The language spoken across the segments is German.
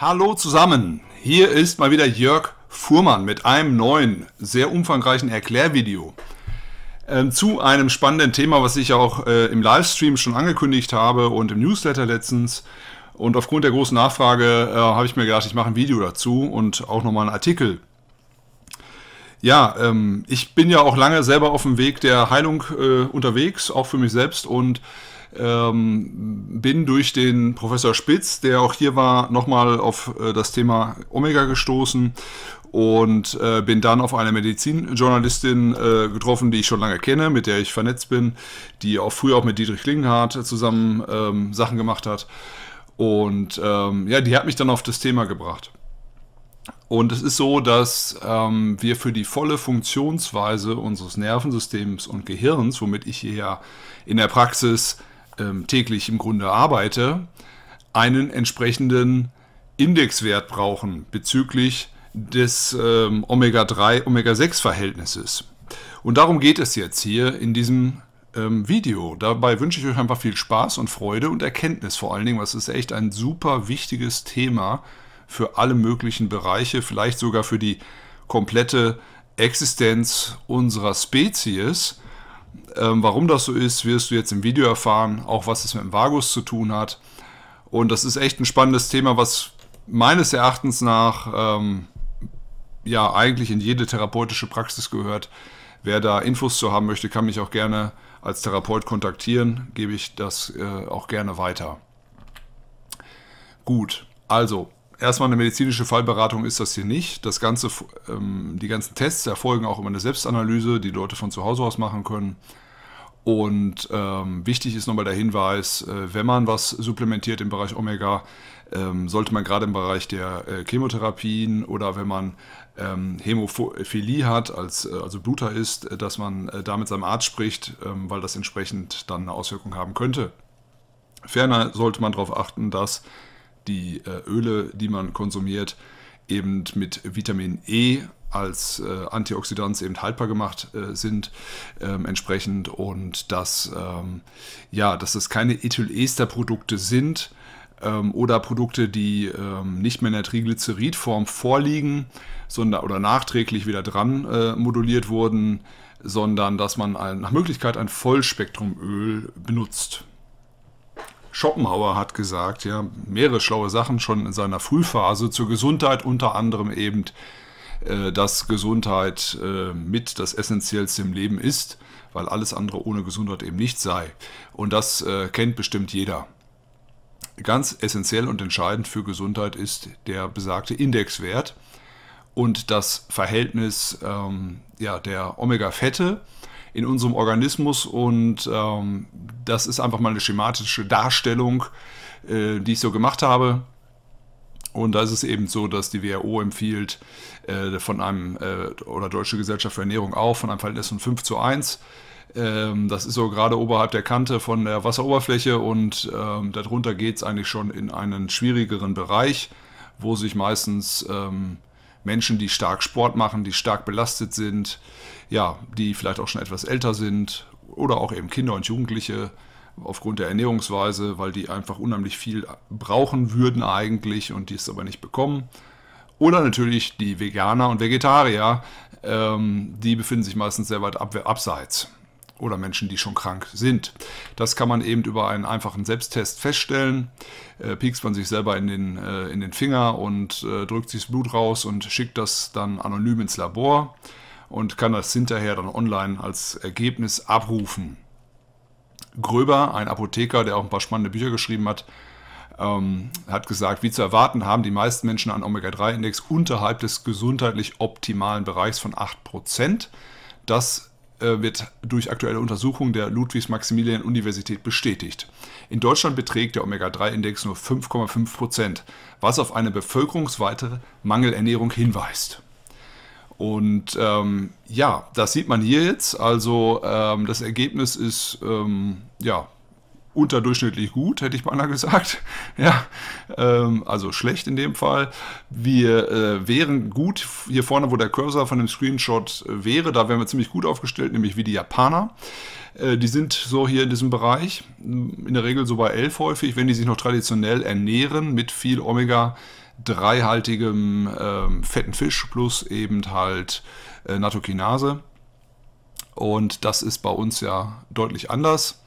Hallo zusammen, hier ist mal wieder Jörg Fuhrmann mit einem neuen, sehr umfangreichen Erklärvideo ähm, zu einem spannenden Thema, was ich auch äh, im Livestream schon angekündigt habe und im Newsletter letztens. Und aufgrund der großen Nachfrage äh, habe ich mir gedacht, ich mache ein Video dazu und auch nochmal einen Artikel. Ja, ähm, ich bin ja auch lange selber auf dem Weg der Heilung äh, unterwegs, auch für mich selbst und ähm, bin durch den Professor Spitz, der auch hier war, nochmal auf äh, das Thema Omega gestoßen und äh, bin dann auf eine Medizinjournalistin äh, getroffen, die ich schon lange kenne, mit der ich vernetzt bin, die auch früher auch mit Dietrich Klingenhardt zusammen ähm, Sachen gemacht hat. Und ähm, ja, die hat mich dann auf das Thema gebracht. Und es ist so, dass ähm, wir für die volle Funktionsweise unseres Nervensystems und Gehirns, womit ich hier in der Praxis ähm, täglich im Grunde arbeite, einen entsprechenden Indexwert brauchen bezüglich des ähm, Omega-3, Omega-6-Verhältnisses. Und darum geht es jetzt hier in diesem ähm, Video. Dabei wünsche ich euch einfach viel Spaß und Freude und Erkenntnis vor allen Dingen, was ist echt ein super wichtiges Thema für alle möglichen Bereiche, vielleicht sogar für die komplette Existenz unserer Spezies. Ähm, warum das so ist, wirst du jetzt im Video erfahren, auch was es mit dem Vagus zu tun hat. Und das ist echt ein spannendes Thema, was meines Erachtens nach ähm, ja eigentlich in jede therapeutische Praxis gehört. Wer da Infos zu haben möchte, kann mich auch gerne als Therapeut kontaktieren, gebe ich das äh, auch gerne weiter. Gut, also erstmal eine medizinische Fallberatung ist das hier nicht. Das ganze, ähm, die ganzen Tests erfolgen auch immer eine Selbstanalyse, die Leute von zu Hause aus machen können. Und ähm, wichtig ist nochmal der Hinweis, äh, wenn man was supplementiert im Bereich Omega, ähm, sollte man gerade im Bereich der äh, Chemotherapien oder wenn man ähm, Hämophilie hat, als, äh, also Bluter ist, äh, dass man äh, da mit seinem Arzt spricht, ähm, weil das entsprechend dann eine Auswirkung haben könnte. Ferner sollte man darauf achten, dass die äh, Öle, die man konsumiert, eben mit Vitamin E als äh, Antioxidants eben haltbar gemacht äh, sind ähm, entsprechend und dass ähm, ja, dass es keine Ethylesterprodukte sind ähm, oder Produkte, die ähm, nicht mehr in der Triglyceridform vorliegen, sondern oder nachträglich wieder dran äh, moduliert wurden, sondern dass man ein, nach Möglichkeit ein Vollspektrumöl benutzt. Schopenhauer hat gesagt, ja, mehrere schlaue Sachen schon in seiner Frühphase zur Gesundheit, unter anderem eben, äh, dass Gesundheit äh, mit das Essentiellste im Leben ist, weil alles andere ohne Gesundheit eben nicht sei. Und das äh, kennt bestimmt jeder. Ganz essentiell und entscheidend für Gesundheit ist der besagte Indexwert und das Verhältnis ähm, ja, der Omega-Fette in unserem Organismus und ähm, das ist einfach mal eine schematische Darstellung, äh, die ich so gemacht habe. Und da ist es eben so, dass die WHO empfiehlt, äh, von einem, äh, oder Deutsche Gesellschaft für Ernährung auch, von einem Verhältnis von 5 zu 1. Ähm, das ist so gerade oberhalb der Kante von der Wasseroberfläche und ähm, darunter geht es eigentlich schon in einen schwierigeren Bereich, wo sich meistens ähm, Menschen, die stark Sport machen, die stark belastet sind, ja, die vielleicht auch schon etwas älter sind oder auch eben Kinder und Jugendliche aufgrund der Ernährungsweise, weil die einfach unheimlich viel brauchen würden eigentlich und die es aber nicht bekommen. Oder natürlich die Veganer und Vegetarier, ähm, die befinden sich meistens sehr weit ab, abseits. Oder Menschen, die schon krank sind. Das kann man eben über einen einfachen Selbsttest feststellen. Äh, piekst man sich selber in den, äh, in den Finger und äh, drückt sich das Blut raus und schickt das dann anonym ins Labor und kann das hinterher dann online als Ergebnis abrufen. Gröber, ein Apotheker, der auch ein paar spannende Bücher geschrieben hat, ähm, hat gesagt, wie zu erwarten haben die meisten Menschen einen Omega-3-Index unterhalb des gesundheitlich optimalen Bereichs von 8%. Das äh, wird durch aktuelle Untersuchungen der Ludwigs-Maximilian-Universität bestätigt. In Deutschland beträgt der Omega-3-Index nur 5,5%, was auf eine bevölkerungsweite Mangelernährung hinweist. Und ähm, ja, das sieht man hier jetzt. Also ähm, das Ergebnis ist ähm, ja unterdurchschnittlich gut, hätte ich beinahe gesagt. Ja, ähm, also schlecht in dem Fall. Wir äh, wären gut hier vorne, wo der Cursor von dem Screenshot äh, wäre. Da wären wir ziemlich gut aufgestellt, nämlich wie die Japaner. Äh, die sind so hier in diesem Bereich, in der Regel so bei 11 häufig, wenn die sich noch traditionell ernähren mit viel Omega-3 dreihaltigem ähm, fetten Fisch plus eben halt äh, Natokinase. Und das ist bei uns ja deutlich anders.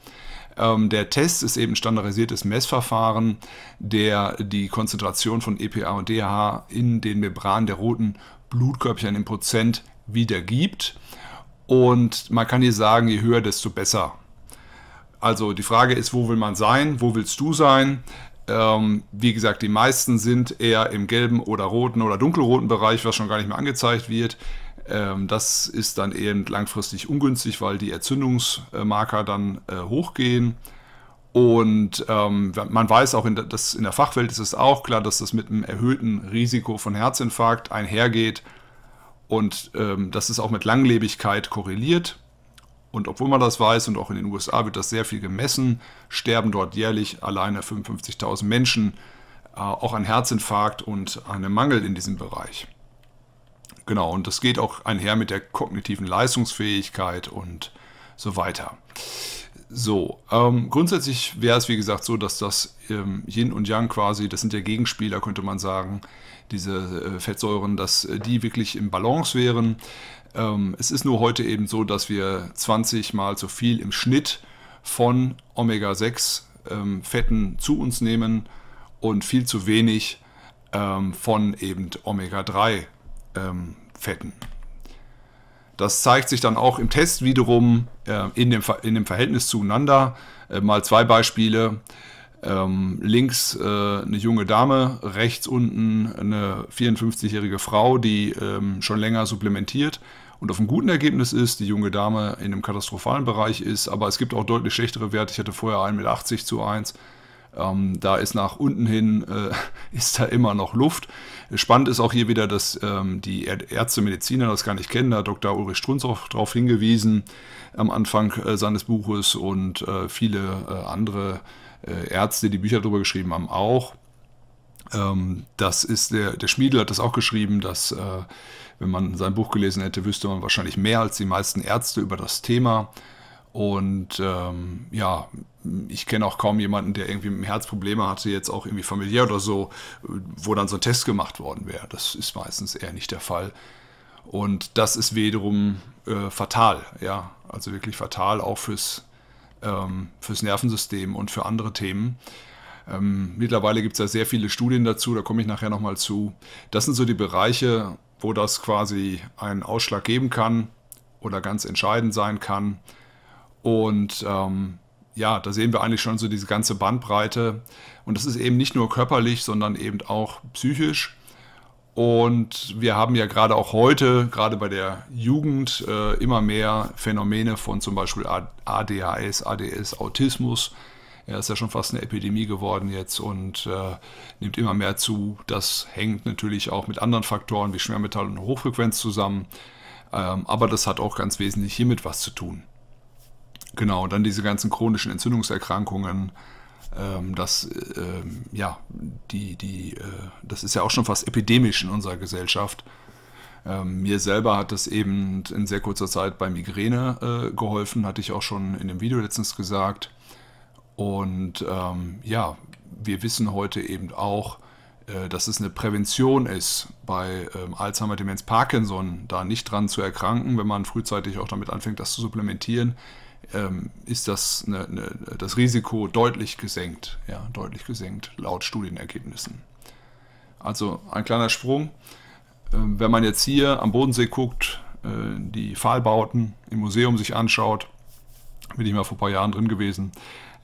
Ähm, der Test ist eben standardisiertes Messverfahren, der die Konzentration von EPA und DH in den Membranen der roten Blutkörperchen im Prozent wiedergibt. Und man kann hier sagen, je höher, desto besser. Also die Frage ist, wo will man sein? Wo willst du sein? Ähm, wie gesagt, die meisten sind eher im gelben oder roten oder dunkelroten Bereich, was schon gar nicht mehr angezeigt wird. Ähm, das ist dann eben langfristig ungünstig, weil die Erzündungsmarker dann äh, hochgehen. Und ähm, man weiß auch, in, der, in der Fachwelt ist es auch klar, dass das mit einem erhöhten Risiko von Herzinfarkt einhergeht. Und ähm, das ist auch mit Langlebigkeit korreliert. Und obwohl man das weiß, und auch in den USA wird das sehr viel gemessen, sterben dort jährlich alleine 55.000 Menschen äh, auch an Herzinfarkt und einem Mangel in diesem Bereich. Genau, und das geht auch einher mit der kognitiven Leistungsfähigkeit und so weiter. So, ähm, grundsätzlich wäre es wie gesagt so, dass das ähm, Yin und Yang quasi, das sind ja Gegenspieler, könnte man sagen, diese äh, Fettsäuren, dass äh, die wirklich im Balance wären. Ähm, es ist nur heute eben so, dass wir 20 mal so viel im Schnitt von Omega-6-Fetten ähm, zu uns nehmen und viel zu wenig ähm, von eben Omega-3-Fetten. Ähm, das zeigt sich dann auch im Test wiederum äh, in, dem, in dem Verhältnis zueinander. Äh, mal zwei Beispiele. Ähm, links äh, eine junge Dame, rechts unten eine 54-jährige Frau, die ähm, schon länger supplementiert und auf einem guten Ergebnis ist, die junge Dame in einem katastrophalen Bereich ist, aber es gibt auch deutlich schlechtere Werte. Ich hatte vorher einen mit 80 zu 1. Ähm, da ist nach unten hin, äh, ist da immer noch Luft. Spannend ist auch hier wieder, dass ähm, die Ärzte, Mediziner das gar nicht kennen. Da hat Dr. Ulrich Strunz auch darauf hingewiesen am Anfang äh, seines Buches und äh, viele äh, andere äh, Ärzte, die Bücher darüber geschrieben haben, auch. Ähm, das ist der, der Schmiedel hat das auch geschrieben, dass äh, wenn man sein Buch gelesen hätte, wüsste man wahrscheinlich mehr als die meisten Ärzte über das Thema. Und ähm, ja, ich kenne auch kaum jemanden, der irgendwie mit dem Herz Probleme hatte, jetzt auch irgendwie familiär oder so, wo dann so ein Test gemacht worden wäre. Das ist meistens eher nicht der Fall. Und das ist wiederum äh, fatal, ja. Also wirklich fatal, auch fürs, ähm, fürs Nervensystem und für andere Themen. Ähm, mittlerweile gibt es ja sehr viele Studien dazu, da komme ich nachher nochmal zu. Das sind so die Bereiche, wo das quasi einen Ausschlag geben kann oder ganz entscheidend sein kann. Und ähm, ja, da sehen wir eigentlich schon so diese ganze Bandbreite. Und das ist eben nicht nur körperlich, sondern eben auch psychisch. Und wir haben ja gerade auch heute, gerade bei der Jugend, äh, immer mehr Phänomene von zum Beispiel ADHS, ADS, Autismus, er ist ja schon fast eine Epidemie geworden jetzt und äh, nimmt immer mehr zu. Das hängt natürlich auch mit anderen Faktoren wie Schwermetall und Hochfrequenz zusammen. Ähm, aber das hat auch ganz wesentlich hiermit was zu tun. Genau, dann diese ganzen chronischen Entzündungserkrankungen. Ähm, das, ähm, ja, die, die, äh, das ist ja auch schon fast epidemisch in unserer Gesellschaft. Ähm, mir selber hat das eben in sehr kurzer Zeit bei Migräne äh, geholfen, hatte ich auch schon in dem Video letztens gesagt. Und ähm, ja, wir wissen heute eben auch, äh, dass es eine Prävention ist, bei ähm, Alzheimer, Demenz, Parkinson da nicht dran zu erkranken, wenn man frühzeitig auch damit anfängt, das zu supplementieren, ähm, ist das, eine, eine, das Risiko deutlich gesenkt, ja, deutlich gesenkt, laut Studienergebnissen. Also ein kleiner Sprung. Ähm, wenn man jetzt hier am Bodensee guckt, äh, die Pfahlbauten im Museum sich anschaut, bin ich mal vor ein paar Jahren drin gewesen,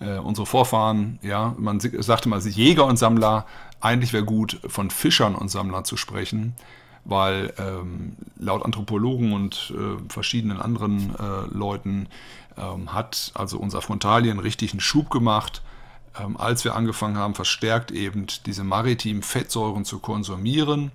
äh, unsere Vorfahren, ja, man sagte mal Jäger und Sammler, eigentlich wäre gut, von Fischern und Sammlern zu sprechen, weil ähm, laut Anthropologen und äh, verschiedenen anderen äh, Leuten ähm, hat also unser Frontalien richtig einen Schub gemacht, ähm, als wir angefangen haben, verstärkt eben diese maritimen Fettsäuren zu konsumieren.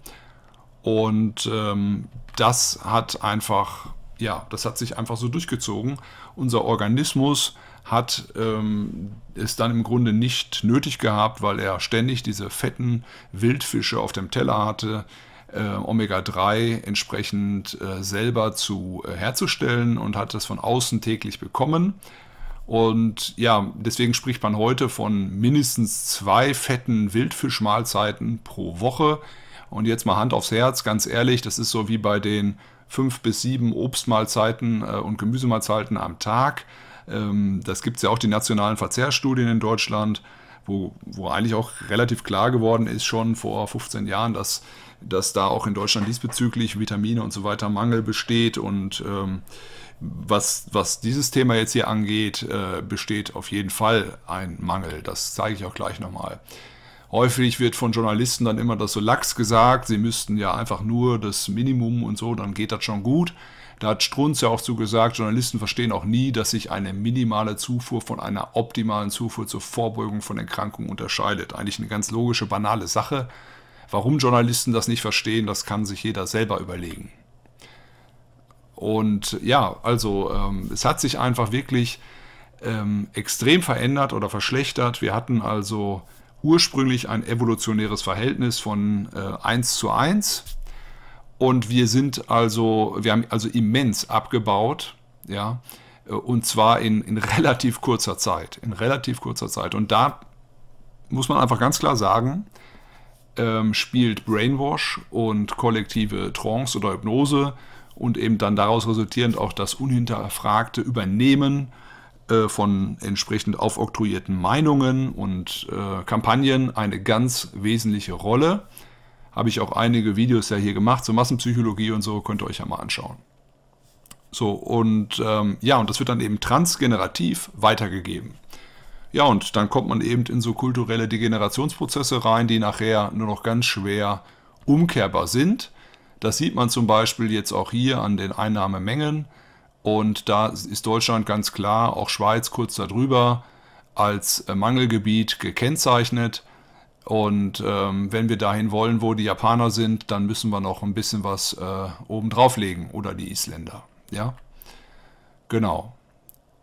Und ähm, das hat einfach, ja, das hat sich einfach so durchgezogen. Unser Organismus hat ähm, es dann im Grunde nicht nötig gehabt, weil er ständig diese fetten Wildfische auf dem Teller hatte, äh, Omega-3 entsprechend äh, selber zu äh, herzustellen und hat das von außen täglich bekommen. Und ja, deswegen spricht man heute von mindestens zwei fetten Wildfischmahlzeiten pro Woche. Und jetzt mal Hand aufs Herz, ganz ehrlich, das ist so wie bei den fünf bis sieben Obstmahlzeiten äh, und Gemüsemahlzeiten am Tag. Ähm, das gibt es ja auch die nationalen Verzehrstudien in Deutschland, wo, wo eigentlich auch relativ klar geworden ist, schon vor 15 Jahren, dass, dass da auch in Deutschland diesbezüglich Vitamine und so weiter Mangel besteht. Und ähm, was, was dieses Thema jetzt hier angeht, äh, besteht auf jeden Fall ein Mangel. Das zeige ich auch gleich nochmal. Häufig wird von Journalisten dann immer das so lax gesagt, sie müssten ja einfach nur das Minimum und so, dann geht das schon gut. Da hat Strunz ja auch so gesagt, Journalisten verstehen auch nie, dass sich eine minimale Zufuhr von einer optimalen Zufuhr zur Vorbeugung von Erkrankungen unterscheidet. Eigentlich eine ganz logische, banale Sache. Warum Journalisten das nicht verstehen, das kann sich jeder selber überlegen. Und ja, also ähm, es hat sich einfach wirklich ähm, extrem verändert oder verschlechtert. Wir hatten also ursprünglich ein evolutionäres Verhältnis von äh, 1 zu 1 und wir sind also, wir haben also immens abgebaut, ja, und zwar in, in relativ kurzer Zeit, in relativ kurzer Zeit. Und da muss man einfach ganz klar sagen, ähm, spielt Brainwash und kollektive Trance oder Hypnose und eben dann daraus resultierend auch das unhinterfragte Übernehmen äh, von entsprechend aufoktroyierten Meinungen und äh, Kampagnen eine ganz wesentliche Rolle. Habe ich auch einige Videos ja hier gemacht, so Massenpsychologie und so, könnt ihr euch ja mal anschauen. So, und ähm, ja, und das wird dann eben transgenerativ weitergegeben. Ja, und dann kommt man eben in so kulturelle Degenerationsprozesse rein, die nachher nur noch ganz schwer umkehrbar sind. Das sieht man zum Beispiel jetzt auch hier an den Einnahmemengen. Und da ist Deutschland ganz klar, auch Schweiz kurz darüber, als Mangelgebiet gekennzeichnet. Und ähm, wenn wir dahin wollen, wo die Japaner sind, dann müssen wir noch ein bisschen was äh, obendrauf legen oder die Isländer. Ja, genau.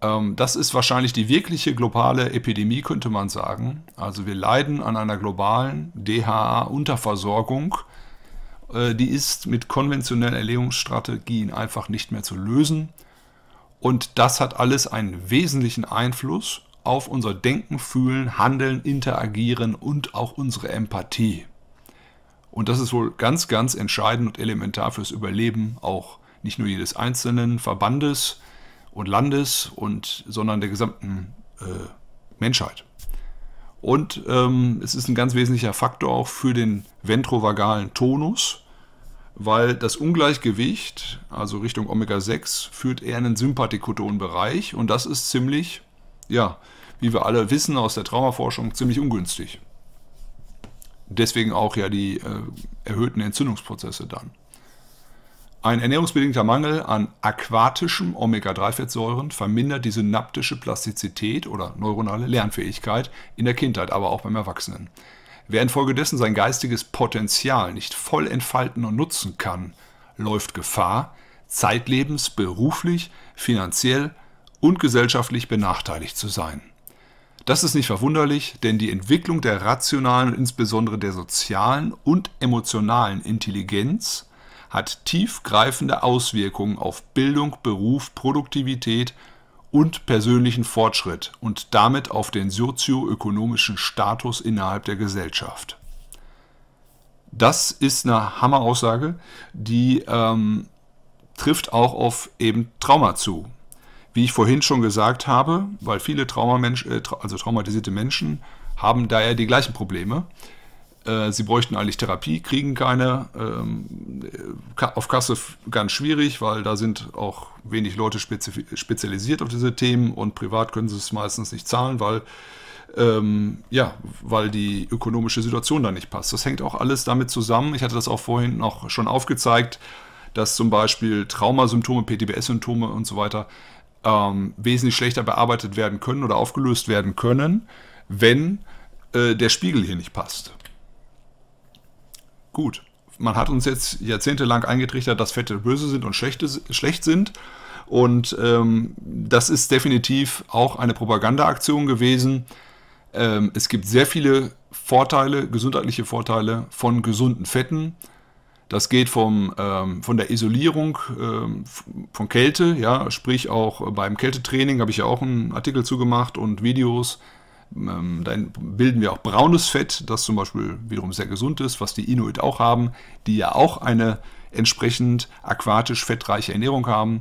Ähm, das ist wahrscheinlich die wirkliche globale Epidemie, könnte man sagen. Also wir leiden an einer globalen DHA-Unterversorgung. Äh, die ist mit konventionellen Erlegungsstrategien einfach nicht mehr zu lösen. Und das hat alles einen wesentlichen Einfluss auf unser Denken, Fühlen, Handeln, Interagieren und auch unsere Empathie. Und das ist wohl ganz, ganz entscheidend und elementar fürs Überleben auch nicht nur jedes einzelnen Verbandes und Landes, und, sondern der gesamten äh, Menschheit. Und ähm, es ist ein ganz wesentlicher Faktor auch für den ventrovagalen Tonus, weil das Ungleichgewicht, also Richtung Omega-6, führt eher in den Sympathikotonbereich und das ist ziemlich ja, wie wir alle wissen aus der Traumaforschung, ziemlich ungünstig. Deswegen auch ja die äh, erhöhten Entzündungsprozesse dann. Ein ernährungsbedingter Mangel an aquatischem Omega-3-Fettsäuren vermindert die synaptische Plastizität oder neuronale Lernfähigkeit in der Kindheit, aber auch beim Erwachsenen. Wer infolgedessen sein geistiges Potenzial nicht voll entfalten und nutzen kann, läuft Gefahr, zeitlebens beruflich, finanziell und gesellschaftlich benachteiligt zu sein. Das ist nicht verwunderlich, denn die Entwicklung der rationalen und insbesondere der sozialen und emotionalen Intelligenz hat tiefgreifende Auswirkungen auf Bildung, Beruf, Produktivität und persönlichen Fortschritt und damit auf den sozioökonomischen Status innerhalb der Gesellschaft. Das ist eine Hammeraussage, die ähm, trifft auch auf eben Trauma zu. Wie ich vorhin schon gesagt habe, weil viele Traumamensch, äh, also traumatisierte Menschen haben daher die gleichen Probleme. Äh, sie bräuchten eigentlich Therapie, kriegen keine. Ähm, äh, auf Kasse ganz schwierig, weil da sind auch wenig Leute spezialisiert auf diese Themen und privat können sie es meistens nicht zahlen, weil ähm, ja, weil die ökonomische Situation da nicht passt. Das hängt auch alles damit zusammen. Ich hatte das auch vorhin noch schon aufgezeigt, dass zum Beispiel Traumasymptome, PTBS-Symptome und so weiter ähm, wesentlich schlechter bearbeitet werden können oder aufgelöst werden können, wenn äh, der Spiegel hier nicht passt. Gut, man hat uns jetzt jahrzehntelang eingetrichtert, dass Fette böse sind und schlechte, schlecht sind. Und ähm, das ist definitiv auch eine Propagandaaktion gewesen. Ähm, es gibt sehr viele Vorteile, gesundheitliche Vorteile von gesunden Fetten. Das geht vom, ähm, von der Isolierung ähm, von Kälte, ja, sprich auch äh, beim Kältetraining habe ich ja auch einen Artikel zugemacht und Videos. Ähm, dann bilden wir auch braunes Fett, das zum Beispiel wiederum sehr gesund ist, was die Inuit auch haben, die ja auch eine entsprechend aquatisch fettreiche Ernährung haben.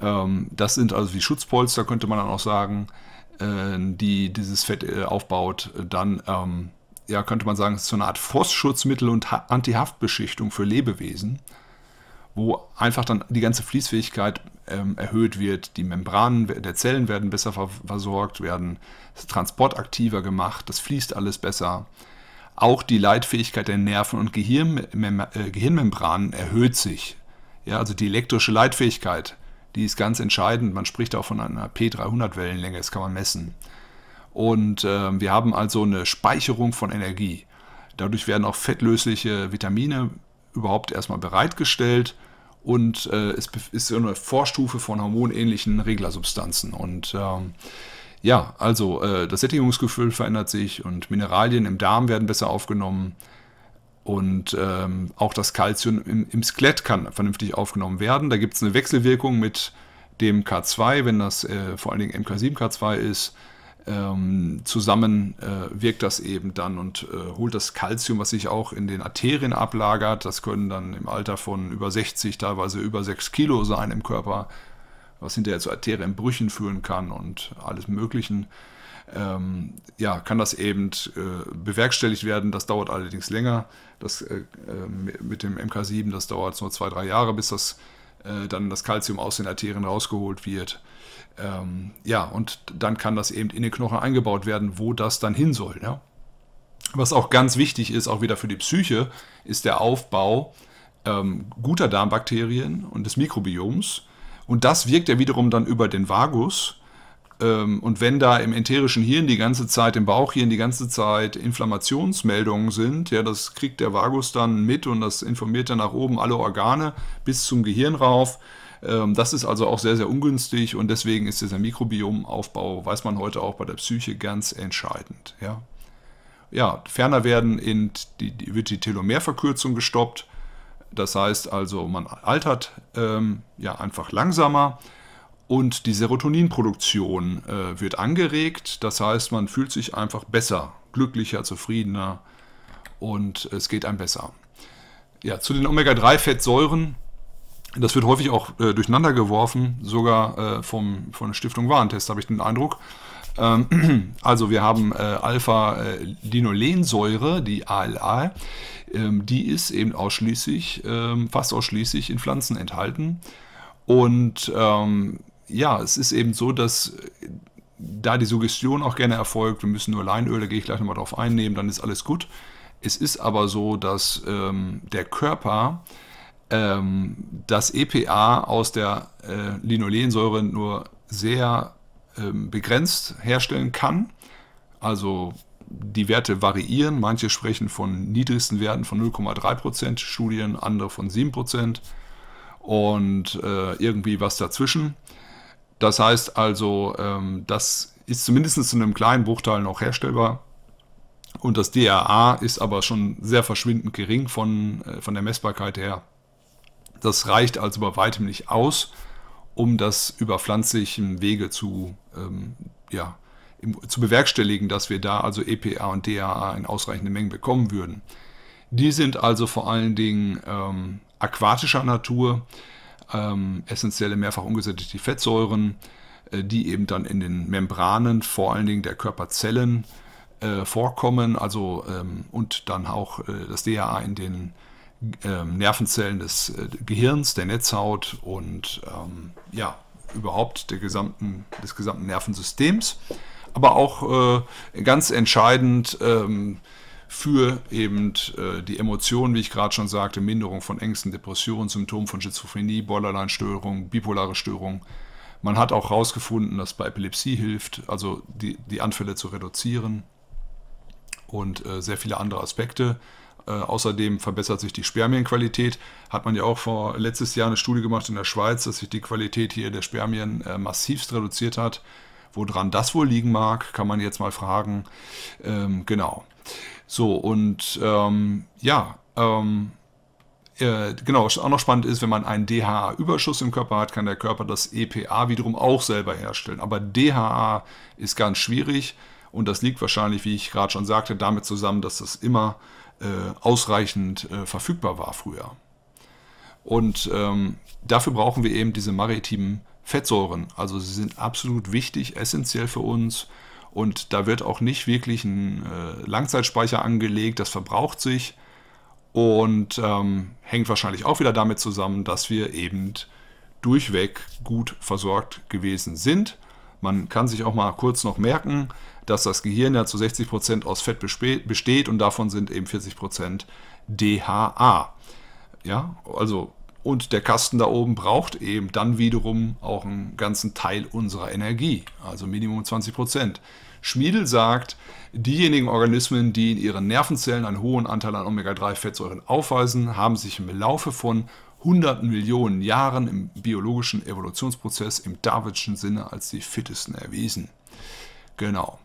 Ähm, das sind also wie Schutzpolster, könnte man dann auch sagen, äh, die dieses Fett äh, aufbaut. Äh, dann ähm, ja, könnte man sagen, es ist so eine Art Frostschutzmittel und ha Antihaftbeschichtung für Lebewesen, wo einfach dann die ganze Fließfähigkeit ähm, erhöht wird, die Membranen der Zellen werden besser versorgt, werden transportaktiver gemacht, das fließt alles besser. Auch die Leitfähigkeit der Nerven und Gehirn äh, Gehirnmembranen erhöht sich. Ja, also die elektrische Leitfähigkeit, die ist ganz entscheidend. Man spricht auch von einer P300-Wellenlänge, das kann man messen. Und äh, wir haben also eine Speicherung von Energie. Dadurch werden auch fettlösliche Vitamine überhaupt erstmal bereitgestellt und äh, es ist eine Vorstufe von hormonähnlichen Reglersubstanzen. Und ähm, ja, also äh, das Sättigungsgefühl verändert sich und Mineralien im Darm werden besser aufgenommen. Und ähm, auch das Kalzium im, im, Skelett kann vernünftig aufgenommen werden. Da gibt es eine Wechselwirkung mit dem K2, wenn das äh, vor allen Dingen MK7K2 ist, ähm, zusammen äh, wirkt das eben dann und äh, holt das Kalzium, was sich auch in den Arterien ablagert. Das können dann im Alter von über 60, teilweise über 6 Kilo sein im Körper, was hinterher zu Arterienbrüchen führen kann und alles Möglichen. Ähm, ja, kann das eben äh, bewerkstelligt werden. Das dauert allerdings länger. Das, äh, äh, mit dem MK7, das dauert nur zwei, drei Jahre, bis das, äh, dann das Kalzium aus den Arterien rausgeholt wird. Ähm, ja, und dann kann das eben in den Knochen eingebaut werden, wo das dann hin soll. Ja? Was auch ganz wichtig ist, auch wieder für die Psyche, ist der Aufbau ähm, guter Darmbakterien und des Mikrobioms. Und das wirkt ja wiederum dann über den Vagus. Ähm, und wenn da im enterischen Hirn die ganze Zeit, im Bauchhirn die ganze Zeit Inflammationsmeldungen sind, ja, das kriegt der Vagus dann mit und das informiert dann nach oben alle Organe bis zum Gehirn rauf. Ähm, das ist also auch sehr, sehr ungünstig und deswegen ist dieser Mikrobiomaufbau, weiß man heute auch bei der Psyche, ganz entscheidend. Ja, ja ferner werden in die, die, wird die Telomerverkürzung gestoppt. Das heißt also, man altert ähm, ja einfach langsamer und die Serotoninproduktion äh, wird angeregt. Das heißt, man fühlt sich einfach besser, glücklicher, zufriedener und es geht einem besser. Ja, zu den Omega-3-Fettsäuren das wird häufig auch äh, durcheinander geworfen, sogar äh, vom, von der Stiftung Warentest, habe ich den Eindruck. Ähm, also wir haben äh, Alpha-Linolensäure, äh, die ALA, ähm, die ist eben ausschließlich, ähm, fast ausschließlich in Pflanzen enthalten. Und ähm, ja, es ist eben so, dass äh, da die Suggestion auch gerne erfolgt, wir müssen nur Leinöl, da gehe ich gleich nochmal drauf einnehmen, dann ist alles gut. Es ist aber so, dass ähm, der Körper ähm, dass EPA aus der äh, Linolensäure nur sehr ähm, begrenzt herstellen kann. Also die Werte variieren. Manche sprechen von niedrigsten Werten von 0,3% Studien, andere von 7% und äh, irgendwie was dazwischen. Das heißt also, ähm, das ist zumindest zu einem kleinen Bruchteil noch herstellbar. Und das DRA ist aber schon sehr verschwindend gering von, äh, von der Messbarkeit her. Das reicht also bei weitem nicht aus, um das über pflanzlichen Wege zu, ähm, ja, im, zu bewerkstelligen, dass wir da also EPA und DAA in ausreichenden Mengen bekommen würden. Die sind also vor allen Dingen ähm, aquatischer Natur, ähm, essentielle mehrfach ungesättigte Fettsäuren, äh, die eben dann in den Membranen, vor allen Dingen der Körperzellen, äh, vorkommen, also ähm, und dann auch äh, das DAA in den ähm, Nervenzellen des äh, Gehirns, der Netzhaut und ähm, ja, überhaupt der gesamten, des gesamten Nervensystems, aber auch äh, ganz entscheidend ähm, für eben äh, die Emotionen, wie ich gerade schon sagte, Minderung von Ängsten, Depressionen, Symptomen von Schizophrenie, Borderline-Störung, bipolare Störung. Man hat auch herausgefunden, dass bei Epilepsie hilft, also die, die Anfälle zu reduzieren und äh, sehr viele andere Aspekte. Äh, außerdem verbessert sich die Spermienqualität. Hat man ja auch vor letztes Jahr eine Studie gemacht in der Schweiz, dass sich die Qualität hier der Spermien äh, massivst reduziert hat. Woran das wohl liegen mag, kann man jetzt mal fragen. Ähm, genau. So, und ähm, ja, ähm, äh, genau, was auch noch spannend ist, wenn man einen DHA-Überschuss im Körper hat, kann der Körper das EPA wiederum auch selber herstellen. Aber DHA ist ganz schwierig und das liegt wahrscheinlich, wie ich gerade schon sagte, damit zusammen, dass das immer äh, ausreichend äh, verfügbar war früher. Und ähm, dafür brauchen wir eben diese maritimen Fettsäuren. Also sie sind absolut wichtig, essentiell für uns. Und da wird auch nicht wirklich ein äh, Langzeitspeicher angelegt, das verbraucht sich und ähm, hängt wahrscheinlich auch wieder damit zusammen, dass wir eben durchweg gut versorgt gewesen sind. Man kann sich auch mal kurz noch merken, dass das Gehirn ja zu 60% aus Fett besteht und davon sind eben 40% DHA. Ja, also und der Kasten da oben braucht eben dann wiederum auch einen ganzen Teil unserer Energie, also Minimum 20 Prozent. Schmiedel sagt, diejenigen Organismen, die in ihren Nervenzellen einen hohen Anteil an Omega-3-Fettsäuren aufweisen, haben sich im Laufe von hunderten Millionen Jahren im biologischen Evolutionsprozess im darwinschen Sinne als die fittesten erwiesen. Genau.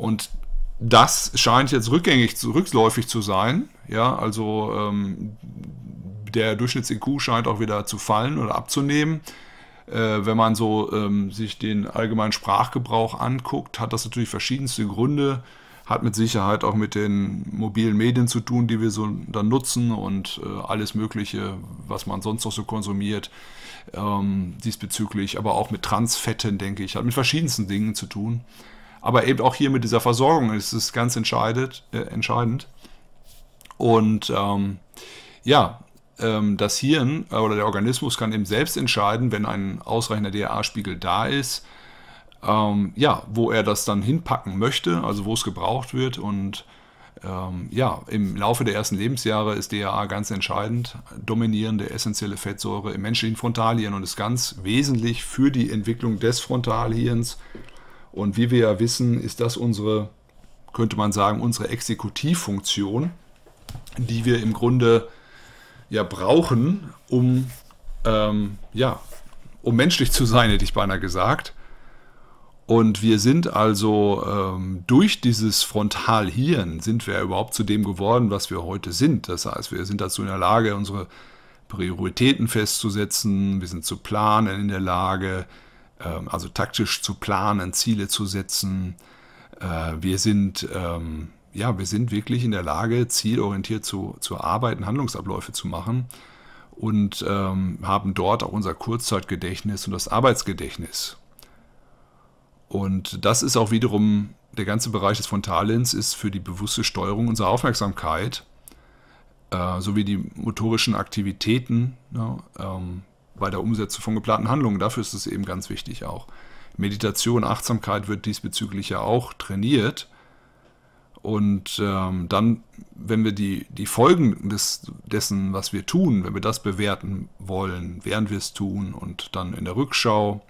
Und das scheint jetzt rückgängig, rückläufig zu sein. Ja, also ähm, der Durchschnitts-IQ scheint auch wieder zu fallen oder abzunehmen. Äh, wenn man so ähm, sich den allgemeinen Sprachgebrauch anguckt, hat das natürlich verschiedenste Gründe. Hat mit Sicherheit auch mit den mobilen Medien zu tun, die wir so dann nutzen und äh, alles Mögliche, was man sonst noch so konsumiert, ähm, diesbezüglich. Aber auch mit Transfetten, denke ich, hat mit verschiedensten Dingen zu tun. Aber eben auch hier mit dieser Versorgung ist es ganz entscheidend. Äh, entscheidend. Und ähm, ja, ähm, das Hirn äh, oder der Organismus kann eben selbst entscheiden, wenn ein ausreichender DHA-Spiegel da ist, ähm, ja, wo er das dann hinpacken möchte, also wo es gebraucht wird. Und ähm, ja, im Laufe der ersten Lebensjahre ist DHA ganz entscheidend, dominierende essentielle Fettsäure im menschlichen Frontalhirn und ist ganz wesentlich für die Entwicklung des Frontalhirns und wie wir ja wissen, ist das unsere, könnte man sagen, unsere Exekutivfunktion, die wir im Grunde ja brauchen, um, ähm, ja, um menschlich zu sein, hätte ich beinahe gesagt. Und wir sind also ähm, durch dieses Frontalhirn sind wir überhaupt zu dem geworden, was wir heute sind. Das heißt, wir sind dazu in der Lage, unsere Prioritäten festzusetzen, wir sind zu planen in der Lage, ähm, also taktisch zu planen, Ziele zu setzen. Äh, wir sind ähm, ja, wir sind wirklich in der Lage, zielorientiert zu, zu arbeiten, Handlungsabläufe zu machen und ähm, haben dort auch unser Kurzzeitgedächtnis und das Arbeitsgedächtnis. Und das ist auch wiederum, der ganze Bereich des Frontalins ist für die bewusste Steuerung unserer Aufmerksamkeit äh, sowie die motorischen Aktivitäten, ja, ne, ähm, bei der Umsetzung von geplanten Handlungen. Dafür ist es eben ganz wichtig auch. Meditation, Achtsamkeit wird diesbezüglich ja auch trainiert. Und ähm, dann, wenn wir die, die Folgen des, dessen, was wir tun, wenn wir das bewerten wollen, während wir es tun und dann in der Rückschau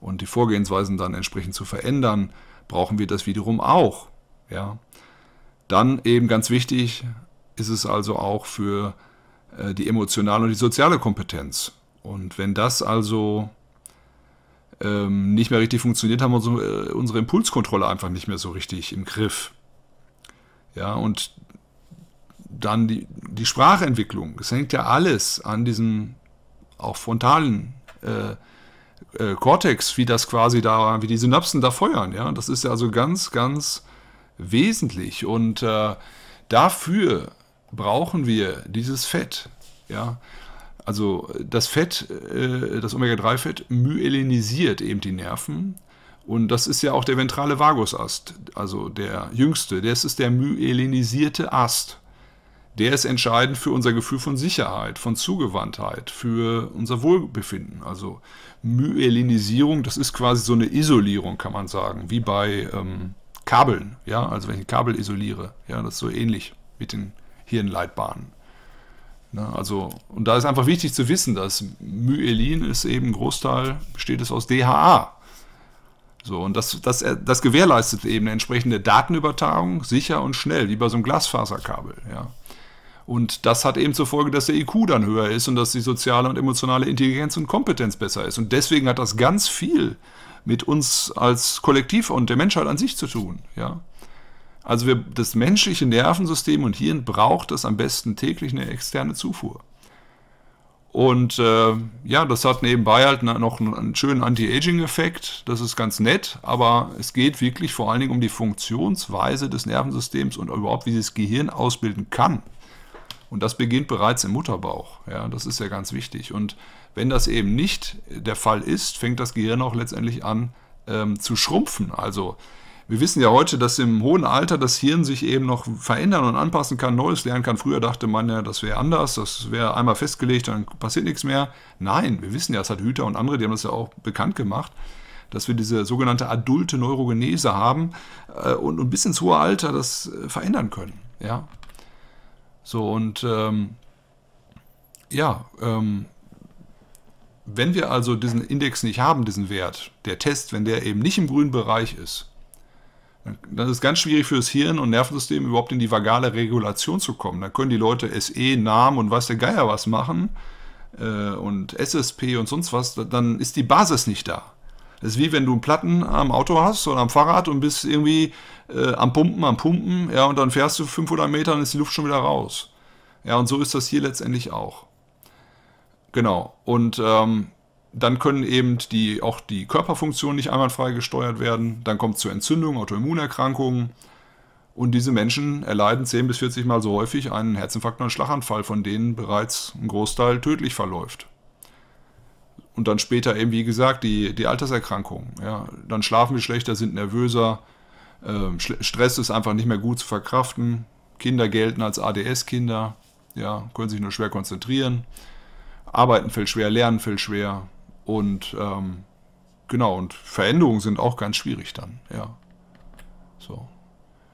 und die Vorgehensweisen dann entsprechend zu verändern, brauchen wir das wiederum auch. Ja? Dann eben ganz wichtig ist es also auch für äh, die emotionale und die soziale Kompetenz. Und wenn das also ähm, nicht mehr richtig funktioniert, haben wir so, äh, unsere Impulskontrolle einfach nicht mehr so richtig im Griff. Ja, und dann die, die Sprachentwicklung. Es hängt ja alles an diesem auch frontalen äh, äh, Cortex, wie das quasi da, wie die Synapsen da feuern. Ja, das ist ja also ganz, ganz wesentlich. Und äh, dafür brauchen wir dieses Fett. Ja, also äh, das Fett, äh, das Omega-3-Fett, myelinisiert eben die Nerven. Und das ist ja auch der ventrale Vagusast, also der jüngste. Das ist der myelinisierte Ast. Der ist entscheidend für unser Gefühl von Sicherheit, von Zugewandtheit, für unser Wohlbefinden. Also Myelinisierung, das ist quasi so eine Isolierung, kann man sagen, wie bei ähm, Kabeln. Ja, also wenn ich ein Kabel isoliere, ja, das ist so ähnlich mit den Hirnleitbahnen. Na, ne? also, und da ist einfach wichtig zu wissen, dass Myelin ist eben Großteil, besteht es aus DHA. So, und das, das, das gewährleistet eben eine entsprechende Datenübertragung sicher und schnell, wie bei so einem Glasfaserkabel. Ja. Und das hat eben zur Folge, dass der IQ dann höher ist und dass die soziale und emotionale Intelligenz und Kompetenz besser ist. Und deswegen hat das ganz viel mit uns als Kollektiv und der Menschheit an sich zu tun. Ja. Also wir, das menschliche Nervensystem und Hirn braucht das am besten täglich eine externe Zufuhr. Und äh, ja, das hat nebenbei halt noch einen schönen Anti-Aging-Effekt. Das ist ganz nett, aber es geht wirklich vor allen Dingen um die Funktionsweise des Nervensystems und überhaupt, wie das Gehirn ausbilden kann. Und das beginnt bereits im Mutterbauch. Ja, das ist ja ganz wichtig. Und wenn das eben nicht der Fall ist, fängt das Gehirn auch letztendlich an ähm, zu schrumpfen. Also wir wissen ja heute, dass im hohen Alter das Hirn sich eben noch verändern und anpassen kann, Neues lernen kann. Früher dachte man ja, das wäre anders, das wäre einmal festgelegt, dann passiert nichts mehr. Nein, wir wissen ja, es hat Hüter und andere, die haben das ja auch bekannt gemacht, dass wir diese sogenannte adulte Neurogenese haben äh, und, und bis ins hohe Alter das äh, verändern können. Ja. So und ähm, ja, ähm, wenn wir also diesen Index nicht haben, diesen Wert, der Test, wenn der eben nicht im grünen Bereich ist, dann ist es ganz schwierig für das Hirn und Nervensystem überhaupt in die vagale Regulation zu kommen. Dann können die Leute SE, Namen und weiß der Geier was machen äh, und SSP und sonst was, dann ist die Basis nicht da. Das ist wie wenn du einen Platten am Auto hast oder am Fahrrad und bist irgendwie äh, am Pumpen, am Pumpen, ja, und dann fährst du 500 Meter und ist die Luft schon wieder raus. Ja, und so ist das hier letztendlich auch. Genau. Und ähm, dann können eben die, auch die Körperfunktionen nicht einwandfrei gesteuert werden. Dann kommt es zu Entzündungen, Autoimmunerkrankungen. Und diese Menschen erleiden 10 bis 40 Mal so häufig einen Herzinfarkt und einen Schlaganfall, von denen bereits ein Großteil tödlich verläuft. Und dann später eben, wie gesagt, die, die Alterserkrankungen. Ja, dann schlafen wir schlechter, sind nervöser. Ähm, Stress ist einfach nicht mehr gut zu verkraften. Kinder gelten als ADS-Kinder, ja, können sich nur schwer konzentrieren. Arbeiten fällt schwer, Lernen fällt schwer. Und ähm, genau, und Veränderungen sind auch ganz schwierig dann, ja. So.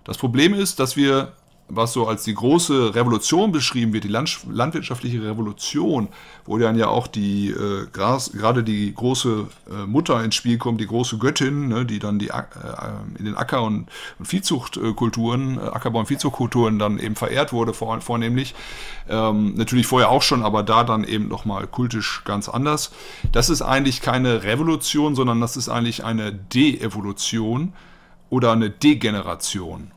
Das Problem ist, dass wir was so als die große Revolution beschrieben wird, die landwirtschaftliche Revolution, wo dann ja auch die äh, gerade die große äh, Mutter ins Spiel kommt, die große Göttin, ne, die dann die äh, in den Acker- und, und Viehzuchtkulturen, äh, Ackerbau- und Viehzuchtkulturen dann eben verehrt wurde, vor, vornehmlich. Ähm, natürlich vorher auch schon, aber da dann eben nochmal kultisch ganz anders. Das ist eigentlich keine Revolution, sondern das ist eigentlich eine De-Evolution oder eine Degeneration.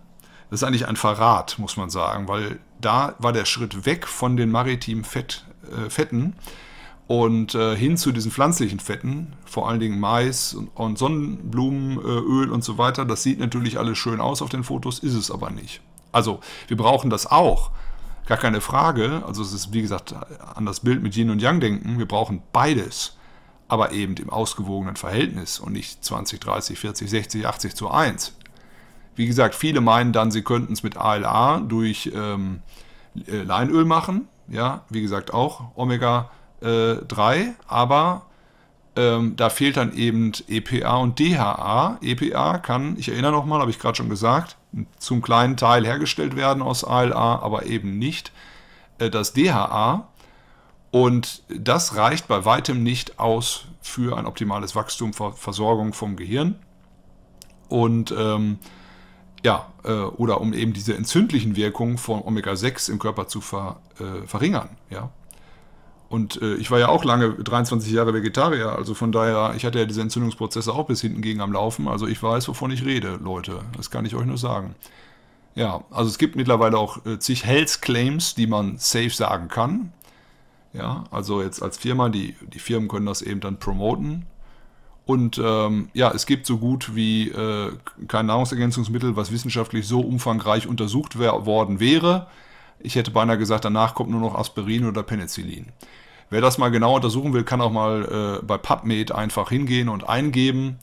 Das ist eigentlich ein Verrat, muss man sagen, weil da war der Schritt weg von den maritimen Fett, äh, Fetten und äh, hin zu diesen pflanzlichen Fetten, vor allen Dingen Mais und, und Sonnenblumenöl äh, und so weiter. Das sieht natürlich alles schön aus auf den Fotos, ist es aber nicht. Also wir brauchen das auch, gar keine Frage. Also es ist wie gesagt an das Bild mit Yin und Yang denken. Wir brauchen beides, aber eben im ausgewogenen Verhältnis und nicht 20, 30, 40, 60, 80 zu 1. Wie gesagt, viele meinen dann, sie könnten es mit ALA durch ähm, äh, Leinöl machen. Ja, wie gesagt, auch Omega-3, äh, aber ähm, da fehlt dann eben EPA und DHA. EPA kann, ich erinnere nochmal, habe ich gerade schon gesagt, zum kleinen Teil hergestellt werden aus ALA, aber eben nicht äh, das DHA. Und das reicht bei weitem nicht aus für ein optimales Wachstum, Versorgung vom Gehirn. Und ähm, ja, äh, oder um eben diese entzündlichen Wirkungen von Omega-6 im Körper zu ver, äh, verringern, ja. Und äh, ich war ja auch lange, 23 Jahre Vegetarier, also von daher, ich hatte ja diese Entzündungsprozesse auch bis hinten gegen am Laufen, also ich weiß, wovon ich rede, Leute, das kann ich euch nur sagen. Ja, also es gibt mittlerweile auch äh, zig Health Claims, die man safe sagen kann. Ja, also jetzt als Firma, die, die Firmen können das eben dann promoten. Und ähm, ja, es gibt so gut wie äh, kein Nahrungsergänzungsmittel, was wissenschaftlich so umfangreich untersucht worden wäre. Ich hätte beinahe gesagt, danach kommt nur noch Aspirin oder Penicillin. Wer das mal genau untersuchen will, kann auch mal äh, bei PubMed einfach hingehen und eingeben.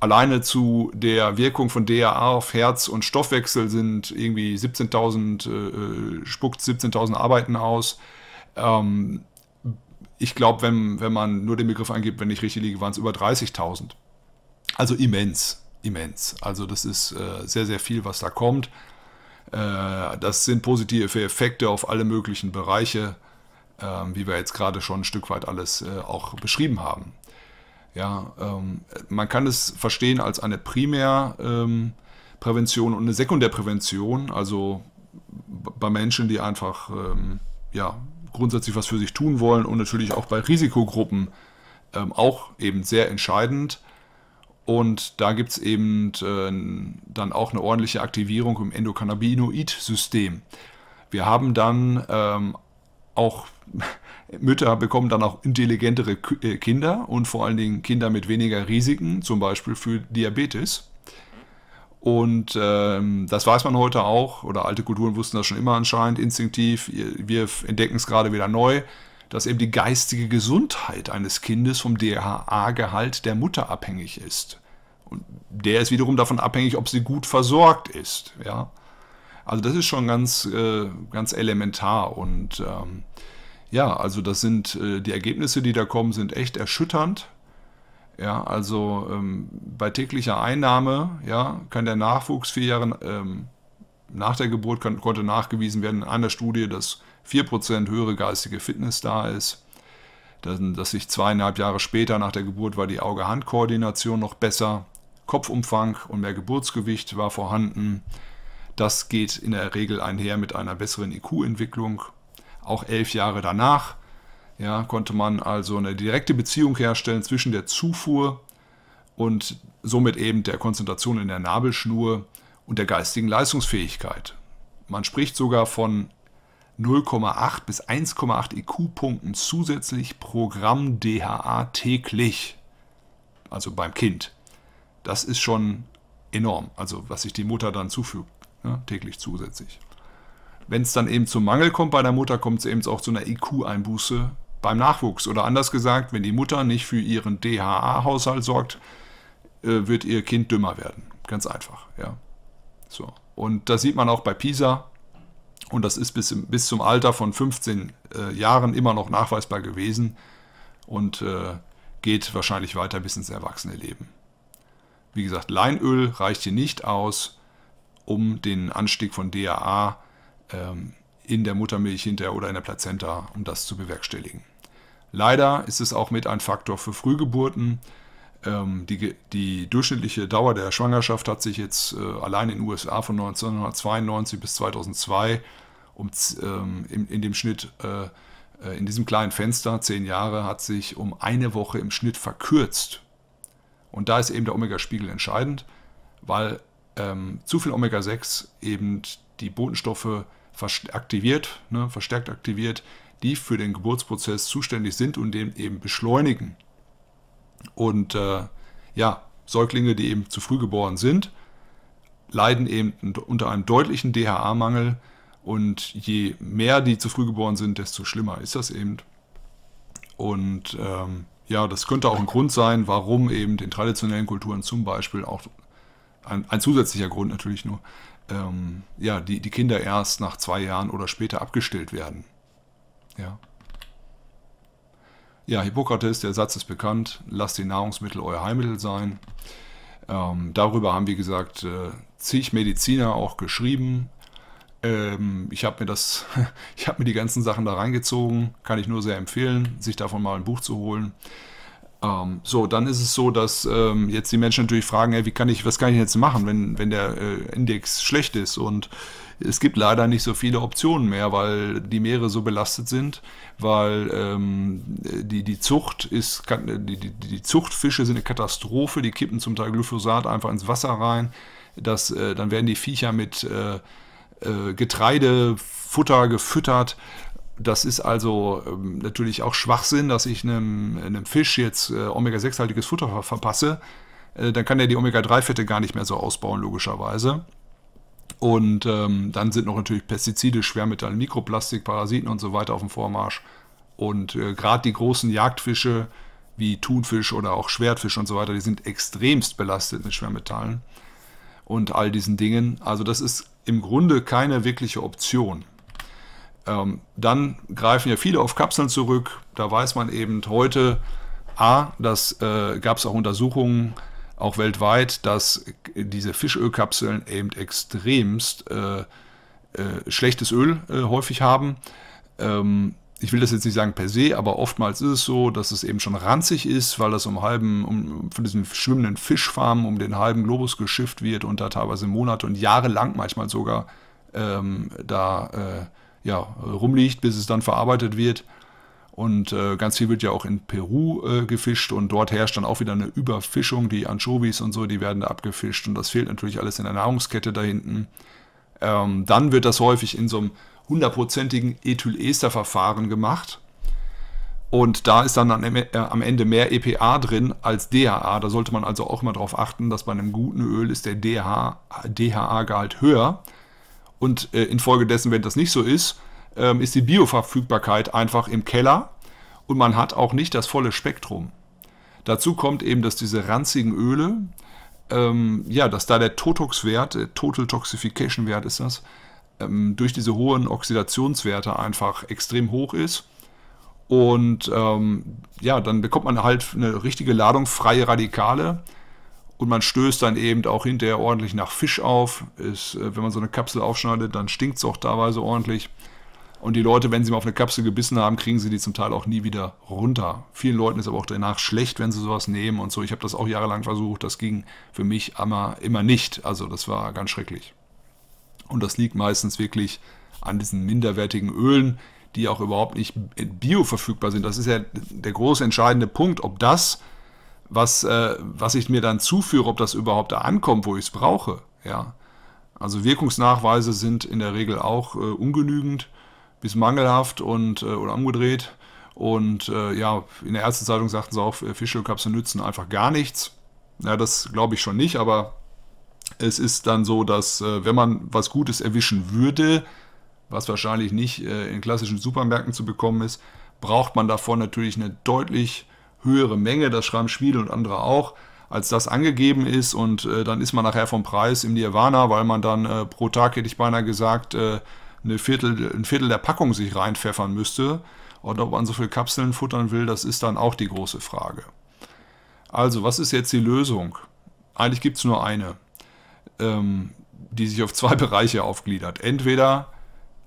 Alleine zu der Wirkung von DAA auf Herz und Stoffwechsel sind irgendwie 17.000, äh, äh, spuckt 17.000 Arbeiten aus. Ähm, ich glaube, wenn, wenn man nur den Begriff angibt, wenn ich richtig liege, waren es über 30.000. Also immens, immens. Also das ist äh, sehr, sehr viel, was da kommt. Äh, das sind positive Effekte auf alle möglichen Bereiche, äh, wie wir jetzt gerade schon ein Stück weit alles äh, auch beschrieben haben. Ja, ähm, man kann es verstehen als eine Primärprävention ähm, und eine Sekundärprävention, also bei Menschen, die einfach ähm, ja, grundsätzlich was für sich tun wollen und natürlich auch bei Risikogruppen ähm, auch eben sehr entscheidend. Und da gibt es eben äh, dann auch eine ordentliche Aktivierung im Endokannabinoid-System. Wir haben dann ähm, auch Mütter bekommen dann auch intelligentere äh, Kinder und vor allen Dingen Kinder mit weniger Risiken, zum Beispiel für Diabetes. Und ähm, das weiß man heute auch, oder alte Kulturen wussten das schon immer anscheinend instinktiv. Wir entdecken es gerade wieder neu, dass eben die geistige Gesundheit eines Kindes vom DHA-Gehalt der Mutter abhängig ist. Und der ist wiederum davon abhängig, ob sie gut versorgt ist. Ja? Also das ist schon ganz, äh, ganz elementar. Und ähm, ja, also das sind äh, die Ergebnisse, die da kommen, sind echt erschütternd. Ja, also ähm, bei täglicher Einnahme ja, kann der Nachwuchs vier Jahre ähm, nach der Geburt kann, konnte nachgewiesen werden in einer Studie, dass 4% höhere geistige Fitness da ist, dass, dass sich zweieinhalb Jahre später nach der Geburt war die Auge-Hand-Koordination noch besser, Kopfumfang und mehr Geburtsgewicht war vorhanden. Das geht in der Regel einher mit einer besseren IQ-Entwicklung. Auch elf Jahre danach ja, konnte man also eine direkte Beziehung herstellen zwischen der Zufuhr und somit eben der Konzentration in der Nabelschnur und der geistigen Leistungsfähigkeit. Man spricht sogar von 0,8 bis 1,8 IQ-Punkten zusätzlich pro Gramm DHA täglich, also beim Kind. Das ist schon enorm, also was sich die Mutter dann zufügt, ja, ne, täglich zusätzlich. Wenn es dann eben zum Mangel kommt bei der Mutter, kommt es eben auch zu einer IQ-Einbuße beim Nachwuchs. Oder anders gesagt, wenn die Mutter nicht für ihren DHA-Haushalt sorgt, äh, wird ihr Kind dümmer werden. Ganz einfach, ja. So. Und das sieht man auch bei PISA. Und das ist bis, bis zum Alter von 15 äh, Jahren immer noch nachweisbar gewesen und äh, geht wahrscheinlich weiter bis ins erwachsene Leben. Wie gesagt, Leinöl reicht hier nicht aus, um den Anstieg von DAA ähm, in der Muttermilch hinterher oder in der Plazenta, um das zu bewerkstelligen. Leider ist es auch mit ein Faktor für Frühgeburten. Ähm, die, die, durchschnittliche Dauer der Schwangerschaft hat sich jetzt äh, allein in den USA von 1992 bis 2002 um, ähm, in, in, dem Schnitt, äh, äh, in diesem kleinen Fenster, zehn Jahre, hat sich um eine Woche im Schnitt verkürzt. Und da ist eben der Omega-Spiegel entscheidend, weil ähm, zu viel Omega-6 eben die Botenstoffe aktiviert, ne, verstärkt aktiviert, die für den Geburtsprozess zuständig sind und den eben beschleunigen. Und äh, ja, Säuglinge, die eben zu früh geboren sind, leiden eben unter einem deutlichen DHA-Mangel. Und je mehr die zu früh geboren sind, desto schlimmer ist das eben. Und ähm, ja, das könnte auch ein Grund sein, warum eben in traditionellen Kulturen zum Beispiel auch ein, ein zusätzlicher Grund natürlich nur, ähm, ja, die, die Kinder erst nach zwei Jahren oder später abgestillt werden. Ja. Ja, Hippokrates, der Satz ist bekannt, lasst die Nahrungsmittel euer Heilmittel sein. Ähm, darüber haben, wie gesagt, äh, zig Mediziner auch geschrieben. Ähm, ich habe mir das, mir die ganzen Sachen da reingezogen. Kann ich nur sehr empfehlen, sich davon mal ein Buch zu holen. Ähm, so, dann ist es so, dass ähm, jetzt die Menschen natürlich fragen, ey, wie kann ich, was kann ich jetzt machen, wenn, wenn der äh, Index schlecht ist und es gibt leider nicht so viele Optionen mehr, weil die Meere so belastet sind, weil ähm, die, die Zucht ist, die, die, die Zuchtfische sind eine Katastrophe, die kippen zum Teil Glyphosat einfach ins Wasser rein, das, äh, dann werden die Viecher mit äh, äh, Getreidefutter gefüttert. Das ist also ähm, natürlich auch Schwachsinn, dass ich einem, einem Fisch jetzt äh, Omega-6-haltiges Futter ver verpasse. Äh, dann kann er die Omega-3-Fette gar nicht mehr so ausbauen, logischerweise. Und ähm, dann sind noch natürlich Pestizide, Schwermetalle, Mikroplastik, Parasiten und so weiter auf dem Vormarsch. Und äh, gerade die großen Jagdfische wie Thunfisch oder auch Schwertfisch und so weiter, die sind extremst belastet mit Schwermetallen und all diesen Dingen. Also das ist im Grunde keine wirkliche Option. Ähm, dann greifen ja viele auf Kapseln zurück. Da weiß man eben heute, a, das äh, gab es auch Untersuchungen, auch weltweit, dass diese Fischölkapseln eben extremst äh, äh, schlechtes Öl äh, häufig haben. Ähm, ich will das jetzt nicht sagen per se, aber oftmals ist es so, dass es eben schon ranzig ist, weil das um halben, um, von diesen schwimmenden Fischfarmen um den halben Globus geschifft wird und da teilweise Monate und Jahre lang manchmal sogar ähm, da äh, ja, rumliegt, bis es dann verarbeitet wird. Und äh, ganz viel wird ja auch in Peru äh, gefischt und dort herrscht dann auch wieder eine Überfischung. Die Anchovies und so, die werden da abgefischt und das fehlt natürlich alles in der Nahrungskette da hinten. Ähm, dann wird das häufig in so einem hundertprozentigen Ethylesterverfahren gemacht. Und da ist dann am Ende äh, mehr EPA drin als DHA. Da sollte man also auch immer darauf achten, dass bei einem guten Öl ist der DHA-Gehalt höher. Und äh, infolgedessen, wenn das nicht so ist, ähm, ist die Bioverfügbarkeit einfach im Keller und man hat auch nicht das volle Spektrum. Dazu kommt eben, dass diese ranzigen Öle, ähm, ja, dass da der Totox-Wert, äh, Total Toxification Wert ist das, ähm, durch diese hohen Oxidationswerte einfach extrem hoch ist. Und ähm, ja, dann bekommt man halt eine richtige Ladung freie Radikale und man stößt dann eben auch hinterher ordentlich nach Fisch auf. Ist, äh, wenn man so eine Kapsel aufschneidet, dann stinkt es auch teilweise ordentlich. Und die Leute, wenn sie mal auf eine Kapsel gebissen haben, kriegen sie die zum Teil auch nie wieder runter. Vielen Leuten ist aber auch danach schlecht, wenn sie sowas nehmen und so. Ich habe das auch jahrelang versucht. Das ging für mich immer, immer nicht. Also das war ganz schrecklich. Und das liegt meistens wirklich an diesen minderwertigen Ölen, die auch überhaupt nicht bio verfügbar sind. Das ist ja der große entscheidende Punkt, ob das, was, äh, was ich mir dann zuführe, ob das überhaupt da ankommt, wo ich es brauche. Ja. Also Wirkungsnachweise sind in der Regel auch äh, ungenügend bisschen mangelhaft und äh, oder umgedreht. Und äh, ja, in der ersten Zeitung sagten sie auch, äh, Fischölkapseln nützen einfach gar nichts. Ja, das glaube ich schon nicht, aber es ist dann so, dass äh, wenn man was Gutes erwischen würde, was wahrscheinlich nicht äh, in klassischen Supermärkten zu bekommen ist, braucht man davon natürlich eine deutlich höhere Menge, das schreiben Spiegel und andere auch, als das angegeben ist und äh, dann ist man nachher vom Preis im Nirvana, weil man dann äh, pro Tag, hätte ich beinahe gesagt, äh, eine Viertel, ein Viertel der Packung sich reinpfeffern müsste. Und ob man so viel Kapseln futtern will, das ist dann auch die große Frage. Also, was ist jetzt die Lösung? Eigentlich gibt es nur eine, ähm, die sich auf zwei Bereiche aufgliedert. Entweder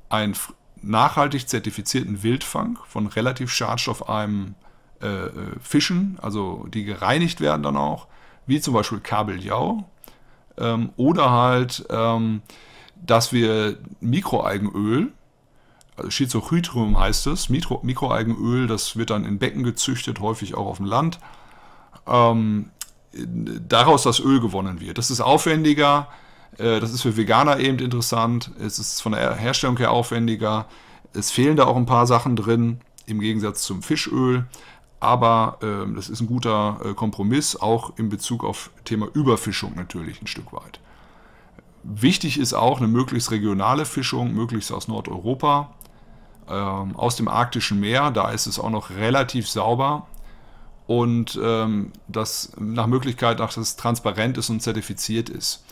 einen nachhaltig zertifizierten Wildfang von relativ schadstoffarmen äh, äh, Fischen, also die gereinigt werden dann auch, wie zum Beispiel Kabeljau, ähm, oder halt ähm, dass wir Mikroalgenöl, also Schizochytrium heißt es, Mikro, Mikroalgenöl, das wird dann in Becken gezüchtet, häufig auch auf dem Land, ähm, daraus das Öl gewonnen wird. Das ist aufwendiger, äh, das ist für Veganer eben interessant, es ist von der Herstellung her aufwendiger, es fehlen da auch ein paar Sachen drin, im Gegensatz zum Fischöl. Aber äh, das ist ein guter äh, Kompromiss, auch in Bezug auf Thema Überfischung natürlich ein Stück weit. Wichtig ist auch eine möglichst regionale Fischung, möglichst aus Nordeuropa, ähm, aus dem arktischen Meer. Da ist es auch noch relativ sauber und ähm, das nach Möglichkeit, dass es transparent ist und zertifiziert ist.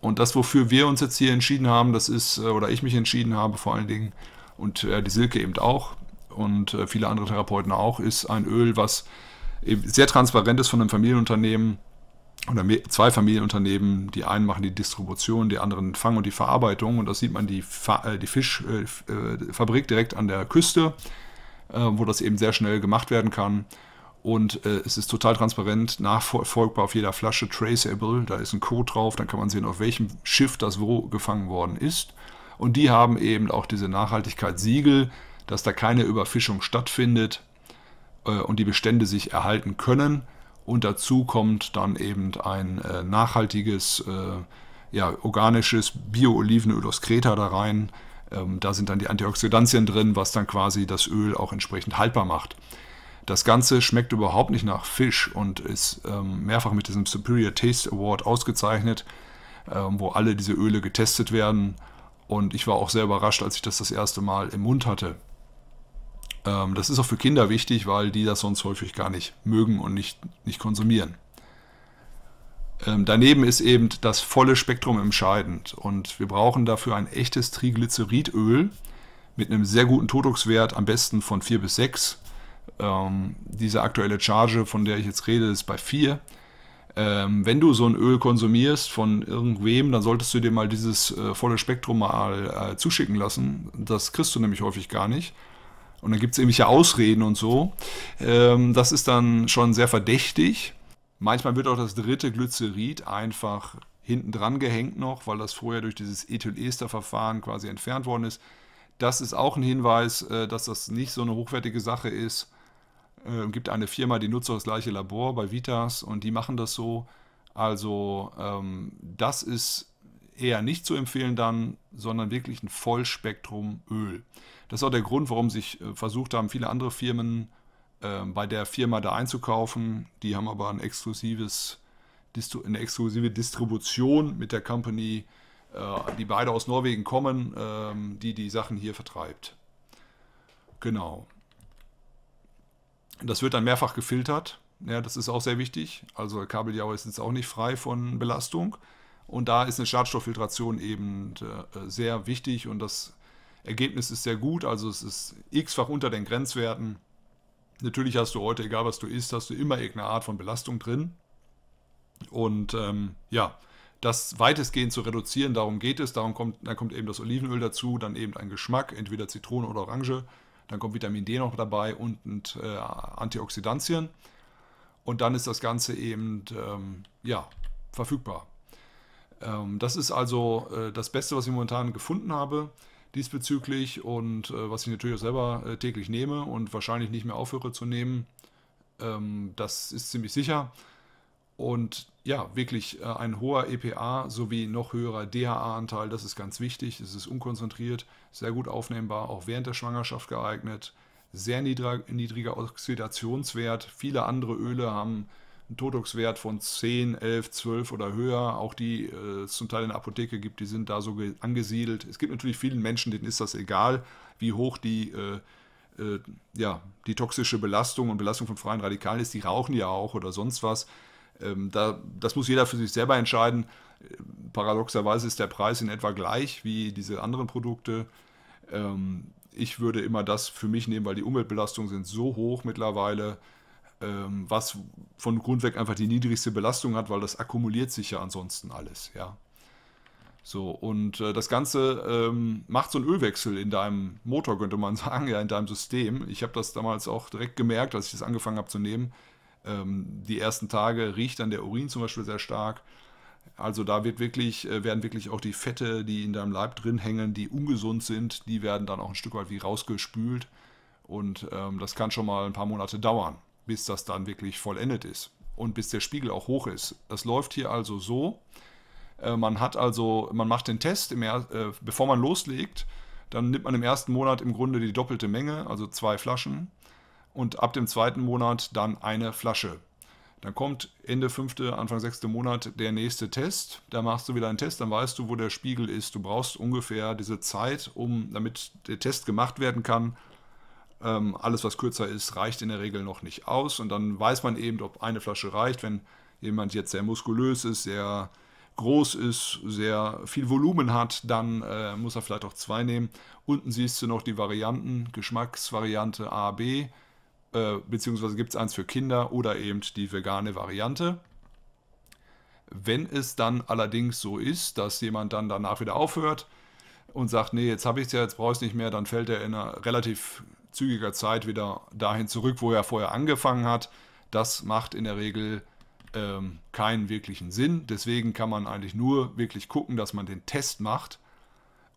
Und das, wofür wir uns jetzt hier entschieden haben, das ist, äh, oder ich mich entschieden habe vor allen Dingen, und äh, die Silke eben auch und äh, viele andere Therapeuten auch, ist ein Öl, was sehr transparent ist von einem Familienunternehmen, oder zwei Familienunternehmen, die einen machen die Distribution, die anderen den Fang und die Verarbeitung. Und das sieht man die, äh, die Fischfabrik äh, äh, direkt an der Küste, wo das eben sehr schnell gemacht werden kann. Und äh, es ist total transparent, nachfolgbar auf jeder Flasche, traceable. Da ist ein Code drauf, dann kann man sehen, auf welchem Schiff das wo gefangen worden ist. Und die haben eben auch diese Nachhaltigkeitssiegel, dass da keine Überfischung stattfindet und die Bestände sich erhalten können. Und dazu kommt dann eben ein äh, nachhaltiges, äh, ja, organisches Bio-Olivenöl aus Kreta da rein. Ähm, da sind dann die Antioxidantien drin, was dann quasi das Öl auch entsprechend haltbar macht. Das Ganze schmeckt überhaupt nicht nach Fisch und ist ähm, mehrfach mit diesem Superior Taste Award ausgezeichnet, ähm, wo alle diese Öle getestet werden. Und ich war auch sehr überrascht, als ich das das erste Mal im Mund hatte. Ähm, das ist auch für Kinder wichtig, weil die das sonst häufig gar nicht mögen und nicht, nicht konsumieren. Ähm, daneben ist eben das volle Spektrum entscheidend und wir brauchen dafür ein echtes Triglyceridöl mit einem sehr guten Totoxwert, am besten von 4 bis 6. Ähm, diese aktuelle Charge, von der ich jetzt rede, ist bei 4 ähm, wenn du so ein Öl konsumierst von irgendwem, dann solltest du dir mal dieses äh, volle Spektrum mal äh, zuschicken lassen. Das kriegst du nämlich häufig gar nicht. Und dann gibt es irgendwelche Ausreden und so. Ähm, das ist dann schon sehr verdächtig. Manchmal wird auch das dritte Glycerid einfach hinten dran gehängt noch, weil das vorher durch dieses Ethylester-Verfahren quasi entfernt worden ist. Das ist auch ein Hinweis, äh, dass das nicht so eine hochwertige Sache ist. Es ähm, gibt eine Firma, die nutzt auch das gleiche Labor bei Vitas und die machen das so. Also ähm, das ist eher nicht zu empfehlen dann, sondern wirklich ein Vollspektrum Öl. Das ist auch der Grund, warum sich äh, versucht haben, viele andere Firmen ähm, bei der Firma da einzukaufen. Die haben aber ein exklusives, eine exklusive Distribution mit der Company, äh, die beide aus Norwegen kommen, ähm, die die Sachen hier vertreibt. Genau. Das wird dann mehrfach gefiltert. Ja, das ist auch sehr wichtig. Also Kabeljau ist jetzt auch nicht frei von Belastung. Und da ist eine Schadstofffiltration eben äh, sehr wichtig und das Ergebnis ist sehr gut, also es ist x-fach unter den Grenzwerten. Natürlich hast du heute, egal was du isst, hast du immer irgendeine Art von Belastung drin. Und ähm, ja, das weitestgehend zu reduzieren, darum geht es. Darum kommt, dann kommt eben das Olivenöl dazu, dann eben ein Geschmack, entweder Zitrone oder Orange. Dann kommt Vitamin D noch dabei und, und äh, Antioxidantien. Und dann ist das Ganze eben ähm, ja, verfügbar. Ähm, das ist also äh, das Beste, was ich momentan gefunden habe diesbezüglich und äh, was ich natürlich auch selber äh, täglich nehme und wahrscheinlich nicht mehr aufhöre zu nehmen. Ähm, das ist ziemlich sicher. Und ja, wirklich äh, ein hoher EPA sowie noch höherer DHA-Anteil, das ist ganz wichtig. Es ist unkonzentriert, sehr gut aufnehmbar, auch während der Schwangerschaft geeignet. Sehr niedriger, niedriger Oxidationswert. Viele andere Öle haben einen Totox-Wert von 10, 11, 12 oder höher. Auch die äh, es zum Teil in der Apotheke gibt, die sind da so angesiedelt. Es gibt natürlich vielen Menschen, denen ist das egal, wie hoch die, äh, äh, ja, die toxische Belastung und Belastung von freien Radikalen ist. Die rauchen ja auch oder sonst was. Ähm, da, das muss jeder für sich selber entscheiden. Äh, paradoxerweise ist der Preis in etwa gleich wie diese anderen Produkte. Ähm, ich würde immer das für mich nehmen, weil die Umweltbelastungen sind so hoch mittlerweile ähm, was von Grund weg einfach die niedrigste Belastung hat, weil das akkumuliert sich ja ansonsten alles, ja. So, und äh, das Ganze ähm, macht so einen Ölwechsel in deinem Motor, könnte man sagen, ja, in deinem System. Ich habe das damals auch direkt gemerkt, als ich das angefangen habe zu nehmen. Ähm, die ersten Tage riecht dann der Urin zum Beispiel sehr stark. Also da wird wirklich, äh, werden wirklich auch die Fette, die in deinem Leib drin hängen, die ungesund sind, die werden dann auch ein Stück weit wie rausgespült. Und ähm, das kann schon mal ein paar Monate dauern bis das dann wirklich vollendet ist und bis der Spiegel auch hoch ist. Das läuft hier also so. Äh, man hat also, man macht den Test, er, äh, bevor man loslegt, dann nimmt man im ersten Monat im Grunde die doppelte Menge, also zwei Flaschen, und ab dem zweiten Monat dann eine Flasche. Dann kommt Ende fünfte, Anfang sechste Monat der nächste Test. Da machst du wieder einen Test, dann weißt du, wo der Spiegel ist. Du brauchst ungefähr diese Zeit, um, damit der Test gemacht werden kann, ähm, alles, was kürzer ist, reicht in der Regel noch nicht aus. Und dann weiß man eben, ob eine Flasche reicht, wenn jemand jetzt sehr muskulös ist, sehr groß ist, sehr viel Volumen hat, dann äh, muss er vielleicht auch zwei nehmen. Unten siehst du noch die Varianten, Geschmacksvariante A, B, äh, beziehungsweise gibt es eins für Kinder oder eben die vegane Variante. Wenn es dann allerdings so ist, dass jemand dann danach wieder aufhört und sagt, nee, jetzt habe ich es ja, jetzt brauche ich es nicht mehr, dann fällt er in eine relativ zügiger Zeit wieder dahin zurück, wo er vorher angefangen hat. Das macht in der Regel ähm, keinen wirklichen Sinn. Deswegen kann man eigentlich nur wirklich gucken, dass man den Test macht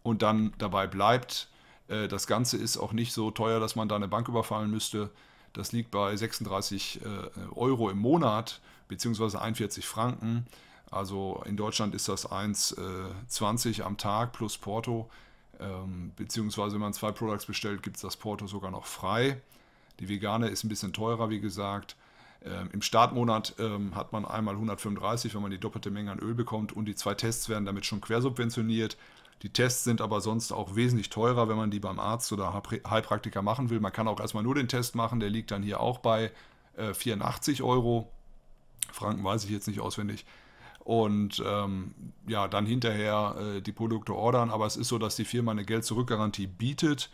und dann dabei bleibt. Äh, das Ganze ist auch nicht so teuer, dass man da eine Bank überfallen müsste. Das liegt bei 36 äh, Euro im Monat bzw. 41 Franken. Also in Deutschland ist das 1,20 äh, am Tag plus Porto. Ähm, beziehungsweise, wenn man zwei Products bestellt, gibt es das Porto sogar noch frei. Die vegane ist ein bisschen teurer, wie gesagt. Ähm, Im Startmonat ähm, hat man einmal 135, wenn man die doppelte Menge an Öl bekommt und die zwei Tests werden damit schon quersubventioniert. Die Tests sind aber sonst auch wesentlich teurer, wenn man die beim Arzt oder Heilpraktiker machen will. Man kann auch erstmal nur den Test machen, der liegt dann hier auch bei äh, 84 Euro. Franken weiß ich jetzt nicht auswendig und ähm, ja, dann hinterher äh, die Produkte ordern. Aber es ist so, dass die Firma eine geld zurückgarantie bietet.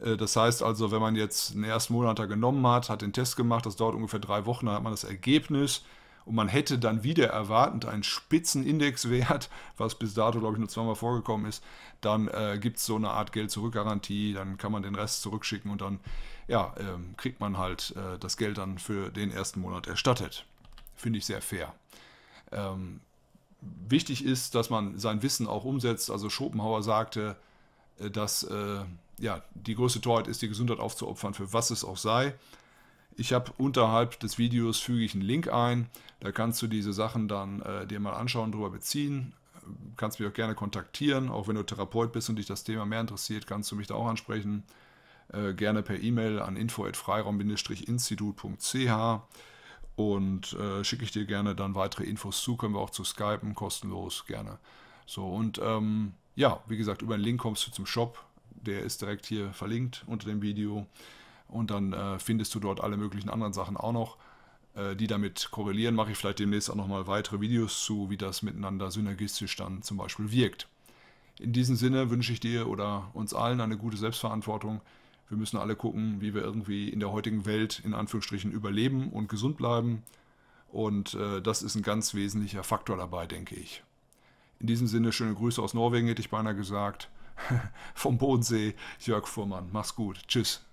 Äh, das heißt also, wenn man jetzt einen ersten Monat genommen hat, hat den Test gemacht, das dauert ungefähr drei Wochen, dann hat man das Ergebnis und man hätte dann wieder erwartend einen Spitzenindexwert, was bis dato, glaube ich, nur zweimal vorgekommen ist, dann äh, gibt es so eine Art geld zurückgarantie dann kann man den Rest zurückschicken und dann ja, ähm, kriegt man halt äh, das Geld dann für den ersten Monat erstattet. Finde ich sehr fair. Ähm, wichtig ist, dass man sein Wissen auch umsetzt. Also Schopenhauer sagte, äh, dass äh, ja, die größte Torheit ist, die Gesundheit aufzuopfern, für was es auch sei. Ich habe unterhalb des Videos füge ich einen Link ein. Da kannst du diese Sachen dann äh, dir mal anschauen, drüber beziehen. Kannst mich auch gerne kontaktieren. Auch wenn du Therapeut bist und dich das Thema mehr interessiert, kannst du mich da auch ansprechen. Äh, gerne per E-Mail an info.freiraum-institut.ch und äh, schicke ich dir gerne dann weitere Infos zu. Können wir auch zu Skypen, kostenlos, gerne. So, und ähm, ja, wie gesagt, über den Link kommst du zum Shop. Der ist direkt hier verlinkt unter dem Video. Und dann äh, findest du dort alle möglichen anderen Sachen auch noch, äh, die damit korrelieren. Mache ich vielleicht demnächst auch nochmal weitere Videos zu, wie das miteinander synergistisch dann zum Beispiel wirkt. In diesem Sinne wünsche ich dir oder uns allen eine gute Selbstverantwortung. Wir müssen alle gucken, wie wir irgendwie in der heutigen Welt in Anführungsstrichen überleben und gesund bleiben. Und äh, das ist ein ganz wesentlicher Faktor dabei, denke ich. In diesem Sinne, schöne Grüße aus Norwegen, hätte ich beinahe gesagt. Vom Bodensee, Jörg Fuhrmann. Mach's gut. Tschüss.